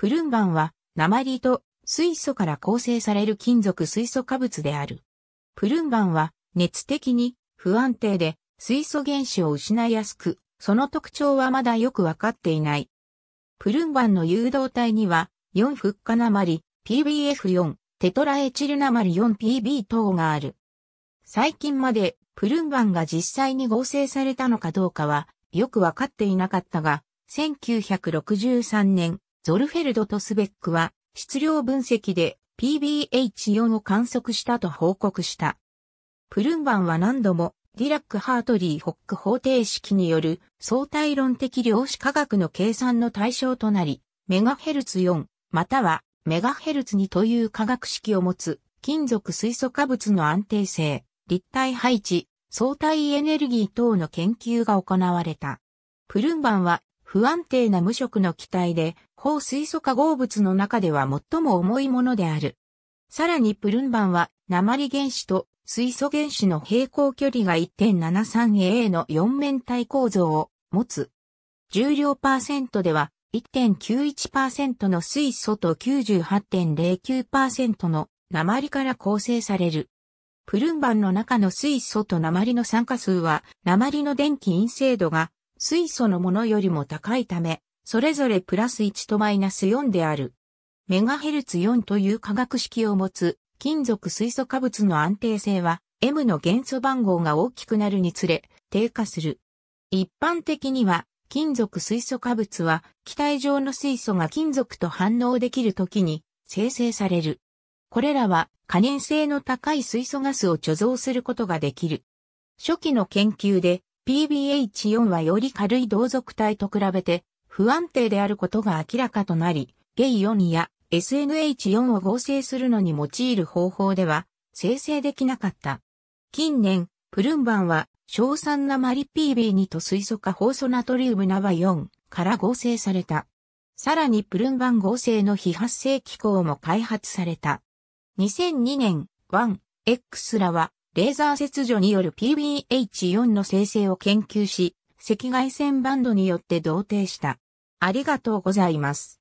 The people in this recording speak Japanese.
プルンバンは、鉛と水素から構成される金属水素化物である。プルンバンは、熱的に不安定で、水素原子を失いやすく、その特徴はまだよくわかっていない。プルンバンの誘導体には、4フッ化鉛、PBF4、テトラエチル鉛 4PB 等がある。最近までプルンバンが実際に合成されたのかどうかはよくわかっていなかったが、1963年ゾルフェルドとスベックは質量分析で PBH4 を観測したと報告した。プルンバンは何度もディラック・ハートリー・ホック方程式による相対論的量子科学の計算の対象となり、メガヘルツ4、またはメガヘルツ2という化学式を持つ金属水素化物の安定性、立体配置、相対エネルギー等の研究が行われた。プルンバンは不安定な無色の気体で、高水素化合物の中では最も重いものである。さらにプルンバンは、鉛原子と水素原子の平行距離が 1.73A の4面体構造を持つ。重量パーセントでは、1.91%の水素と98.09%の鉛から構成される。プルンバンの中の水素と鉛の酸化数は、鉛の電気陰性度が水素のものよりも高いため、それぞれプラス1とマイナス4である。メガヘルツ4という化学式を持つ金属水素化物の安定性は M の元素番号が大きくなるにつれ低下する。一般的には金属水素化物は気体状の水素が金属と反応できるときに生成される。これらは可燃性の高い水素ガスを貯蔵することができる。初期の研究で PBH4 はより軽い同族体と比べて不安定であることが明らかとなり、ゲイ4や SNH4 を合成するのに用いる方法では生成できなかった。近年、プルンバンは硝酸鉛 PB2 と水素化ホ素ナトリウムナバ4から合成された。さらにプルンバン合成の非発生機構も開発された。2002年、1X らはレーザー切除による PBH4 の生成を研究し、赤外線バンドによって同定した。ありがとうございます。